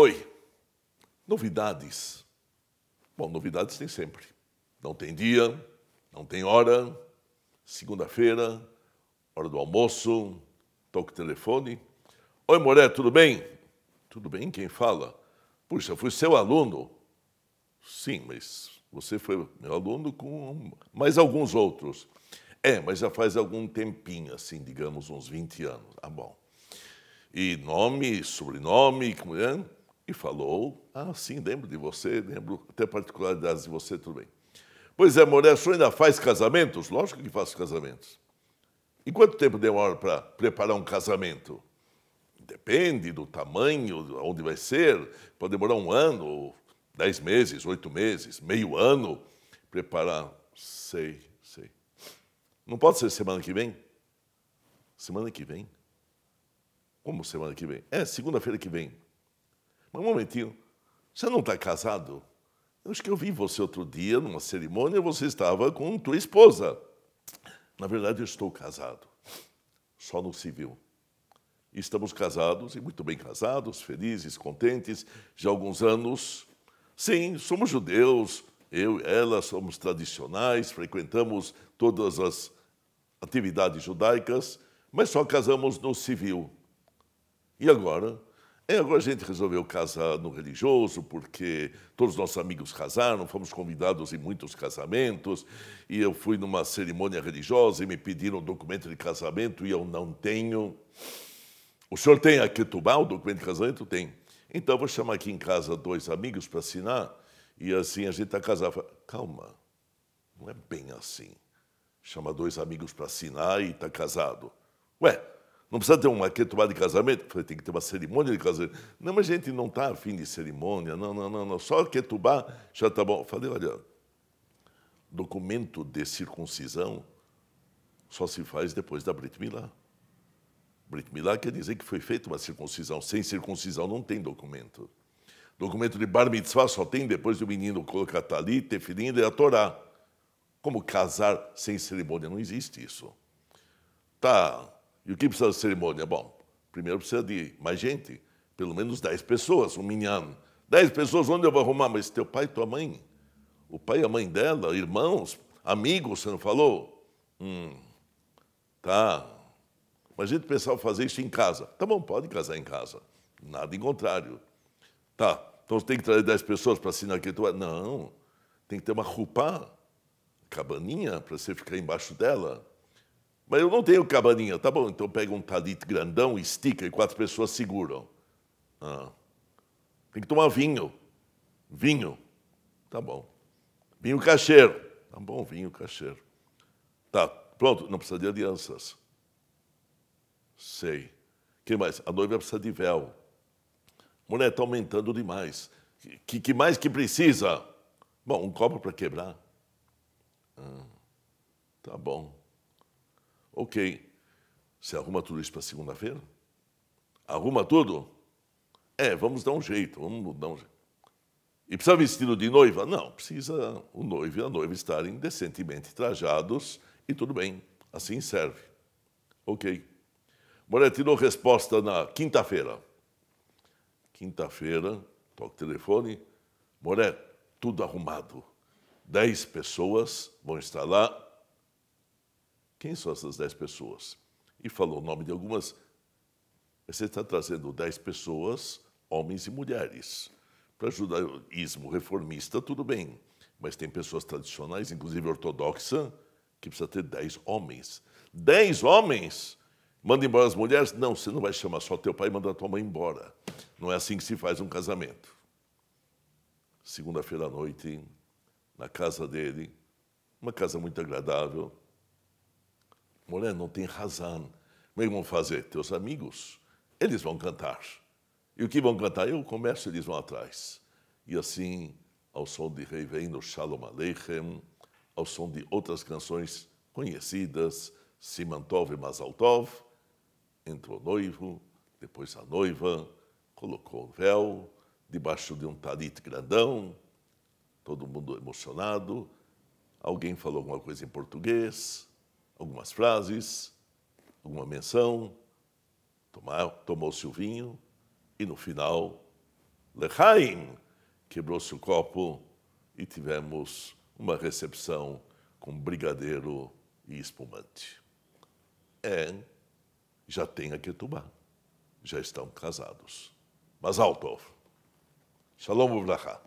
Oi, novidades. Bom, novidades tem sempre. Não tem dia, não tem hora. Segunda-feira, hora do almoço, toque telefone. Oi, Moré, tudo bem? Tudo bem? Quem fala? Puxa, fui seu aluno. Sim, mas você foi meu aluno com mais alguns outros. É, mas já faz algum tempinho, assim, digamos, uns 20 anos. Ah, bom. E nome, sobrenome, como é? e falou: Ah, sim, lembro de você, lembro até particularidades de você, tudo bem. Pois é, Moreira, o senhor ainda faz casamentos? Lógico que faço casamentos. E quanto tempo demora para preparar um casamento? Depende do tamanho, onde vai ser. Pode demorar um ano, dez meses, oito meses, meio ano. Preparar, sei, sei. Não pode ser semana que vem? Semana que vem? Como semana que vem? É, segunda-feira que vem. Mas um momentinho, você não está casado? Eu acho que eu vi você outro dia numa cerimônia, você estava com tua esposa. Na verdade, eu estou casado, só no civil. Estamos casados e muito bem casados, felizes, contentes, já há alguns anos. Sim, somos judeus, eu e ela somos tradicionais, frequentamos todas as atividades judaicas, mas só casamos no civil. E agora é, agora a gente resolveu casar no religioso, porque todos os nossos amigos casaram, fomos convidados em muitos casamentos, e eu fui numa cerimônia religiosa e me pediram um documento de casamento e eu não tenho. O senhor tem a Tubá, o documento de casamento? Tem. Então eu vou chamar aqui em casa dois amigos para assinar, e assim a gente está casado. Calma, não é bem assim. Chama dois amigos para assinar e está casado. Ué, não precisa ter uma quetumada de casamento? Falei, tem que ter uma cerimônia de casamento. Não, mas a gente não está afim de cerimônia, não, não, não, não. Só quetubá já está bom. Falei, olha, documento de circuncisão só se faz depois da Brit Milá. Brit Milá quer dizer que foi feita uma circuncisão. Sem circuncisão não tem documento. Documento de Bar Mitzvah só tem depois do menino colocar tali, tefilim e a Torá. Como casar sem cerimônia? Não existe isso. Tá e o que precisa de cerimônia? Bom, primeiro precisa de mais gente, pelo menos 10 pessoas, um minhano. 10 pessoas, onde eu vou arrumar? Mas teu pai e tua mãe? O pai e a mãe dela, irmãos, amigos, você não falou? Hum, tá. Mas a gente pensava fazer isso em casa. Tá bom, pode casar em casa. Nada em contrário. Tá, então você tem que trazer 10 pessoas para assinar aqui Não, tem que ter uma rupá, cabaninha, para você ficar embaixo dela. Mas eu não tenho cabaninha. Tá bom, então pega um talite grandão, estica e quatro pessoas seguram. Ah. Tem que tomar vinho. Vinho. Tá bom. Vinho cacheiro. Tá bom, vinho cacheiro. Tá, pronto, não precisa de alianças. Sei. que mais? A noiva precisa de véu. Mulher, está aumentando demais. Que, que mais que precisa? Bom, um copo para quebrar. Ah, tá bom. Ok. Você arruma tudo isso para segunda-feira? Arruma tudo? É, vamos dar um jeito, vamos dar um jeito. E precisa vestido de noiva? Não, precisa o noivo e a noiva estarem decentemente trajados e tudo bem, assim serve. Ok. Moretti dou resposta na quinta-feira. Quinta-feira, toque o telefone. Moretti, tudo arrumado. Dez pessoas vão estar lá quem são essas dez pessoas? E falou o nome de algumas. Você está trazendo dez pessoas, homens e mulheres. Para judaísmo reformista, tudo bem. Mas tem pessoas tradicionais, inclusive ortodoxa, que precisa ter dez homens. Dez homens? Manda embora as mulheres? Não, você não vai chamar só teu pai e mandar tua mãe embora. Não é assim que se faz um casamento. Segunda-feira à noite, na casa dele, uma casa muito agradável, não tem razão. que vão fazer? Teus amigos, eles vão cantar. E o que vão cantar? Eu começo, eles vão atrás. E assim, ao som de Rei Shalom Aleichem, ao som de outras canções conhecidas, Simantov e Mazaltov, entrou o noivo, depois a noiva, colocou o véu debaixo de um talit grandão, todo mundo emocionado. Alguém falou alguma coisa em português, algumas frases, alguma menção, tomou-se o vinho e no final, Lechaim, quebrou-se o copo e tivemos uma recepção com brigadeiro e espumante. É, já tem a Ketubá, já estão casados. Mas alto, Shalom Uvlachá.